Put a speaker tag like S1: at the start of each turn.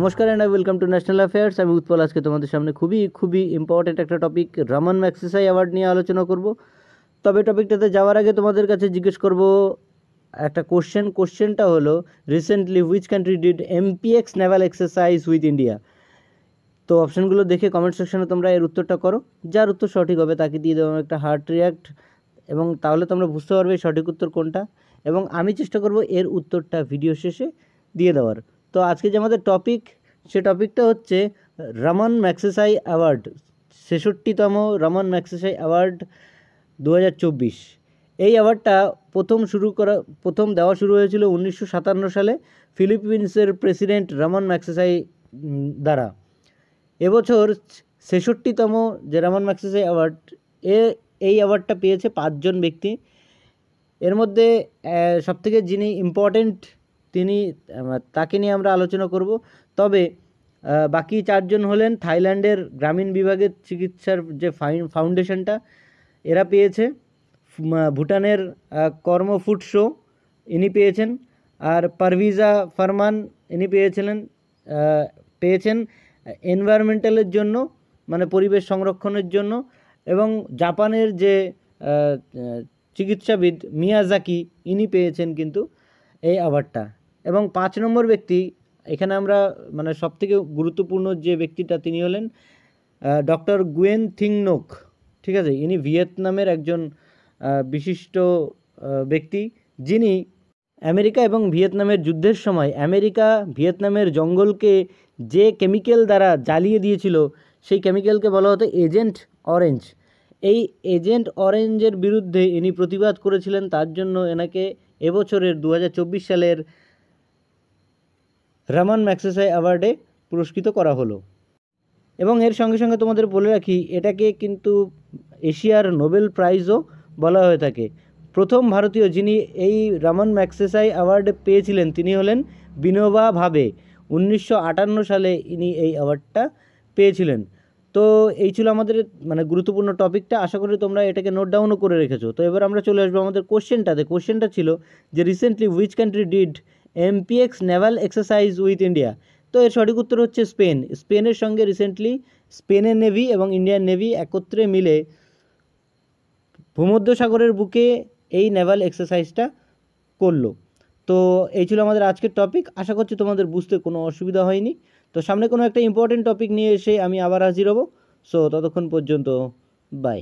S1: নমস্কার and I welcome to national affairs আমি উৎপল আজকে তোমাদের সামনে খুবই খুবই ইম্পর্টেন্ট একটা টপিক রামান ম্যাক্সিসাই অ্যাওয়ার্ড নিয়ে আলোচনা করব তবে টপিকটাতে যাওয়ার আগে তোমাদের কাছে জিজ্ঞেস করব একটা কোশ্চেন কোশ্চেনটা হলো recently which country did MPX naval exercise with India তো অপশানগুলো দেখে কমেন্ট সেকশনে তোমরা এর উত্তরটা করো যার উত্তর সঠিক হবে তাকে দিয়ে দেবো একটা হার্ট রিয়াক্ট এবং তাহলে তোমরা বুঝতে পারবে সঠিক উত্তর কোনটা এবং আমি চেষ্টা করব এর উত্তরটা ভিডিও শেষে দিয়ে দেওয়ার তো আজকে যে আমাদের টপিক সে টপিকটা হচ্ছে রামান ম্যাক্সেসাই অ্যাওয়ার্ড ছেষট্টিতম রমন ম্যাক্সেসাই অ্যাওয়ার্ড দু এই অ্যাওয়ার্ডটা প্রথম শুরু করা প্রথম দেওয়া শুরু হয়েছিল উনিশশো সালে ফিলিপিন্সের প্রেসিডেন্ট রমন ম্যাক্সেসাই দ্বারা এবছর ছেষট্টিতম যে রামান ম্যাক্সেসাই অ্যাওয়ার্ড এ এই অ্যাওয়ার্ডটা পেয়েছে পাঁচজন ব্যক্তি এর মধ্যে সবথেকে যিনি ইম্পর্টেন্ট তিনি তাকে নিয়ে আমরা আলোচনা করব তবে বাকি চারজন হলেন থাইল্যান্ডের গ্রামীণ বিভাগের চিকিৎসার যে ফাইন ফাউন্ডেশনটা এরা পেয়েছে ভুটানের কর্ম ফুড শো ইনি পেয়েছেন আর পারভিজা ফারমান ইনি পেয়েছিলেন পেয়েছেন এনভায়রনমেন্টালের জন্য মানে পরিবেশ সংরক্ষণের জন্য এবং জাপানের যে চিকিৎসাবিদ মিয়াজাকি ইনি পেয়েছেন কিন্তু এই অ্যাওয়ার্ডটা এবং পাঁচ নম্বর ব্যক্তি এখানে আমরা মানে সবথেকে গুরুত্বপূর্ণ যে ব্যক্তিটা তিনি হলেন ডক্টর গুয়েন থিংনোক ঠিক আছে ইনি ভিয়েতনামের একজন বিশিষ্ট ব্যক্তি যিনি আমেরিকা এবং ভিয়েতনামের যুদ্ধের সময় আমেরিকা ভিয়েতনামের জঙ্গলকে যে কেমিক্যাল দ্বারা জ্বালিয়ে দিয়েছিল সেই কেমিক্যালকে বলা হতো এজেন্ট অরেঞ্জ এই এজেন্ট অরেঞ্জের বিরুদ্ধে ইনি প্রতিবাদ করেছিলেন তার জন্য এনাকে এবছরের দু সালের রামান ম্যাক্সেসাই অ্যাওয়ার্ডে পুরস্কৃত করা হলো এবং এর সঙ্গে সঙ্গে তোমাদের বলে রাখি এটাকে কিন্তু এশিয়ার নোবেল প্রাইজও বলা হয়ে থাকে প্রথম ভারতীয় যিনি এই রামান ম্যাক্সেসাই অ্যাওয়ার্ড পেয়েছিলেন তিনি হলেন বিনোবা ভাবে উনিশশো সালে ইনি এই অ্যাওয়ার্ডটা পেয়েছিলেন তো এই ছিল আমাদের মানে গুরুত্বপূর্ণ টপিকটা আশা করি তোমরা এটাকে নোট ডাউনও করে রেখেছো তো এবার আমরা চলে আসবো আমাদের কোশ্চেনটাতে কোশ্চেনটা ছিল যে recently which country did MPX naval exercise with India তো এর সঠিক উত্তর হচ্ছে স্পেন স্পেনের সঙ্গে রিসেন্টলি স্পেনের নেভি এবং ইন্ডিয়ান নেভি একত্রে মিলে ভূমধ্যসাগরের বুকে এই নেভাল এক্সারসাইজটা করলো তো এই ছিল আমাদের আজকের টপিক আশা করছি তোমাদের বুঝতে কোনো অসুবিধা হয়নি তো সামনে কোনো একটা ইম্পর্টেন্ট টপিক নিয়ে এসে আমি আবার হাজির হব সো ততক্ষণ পর্যন্ত বাই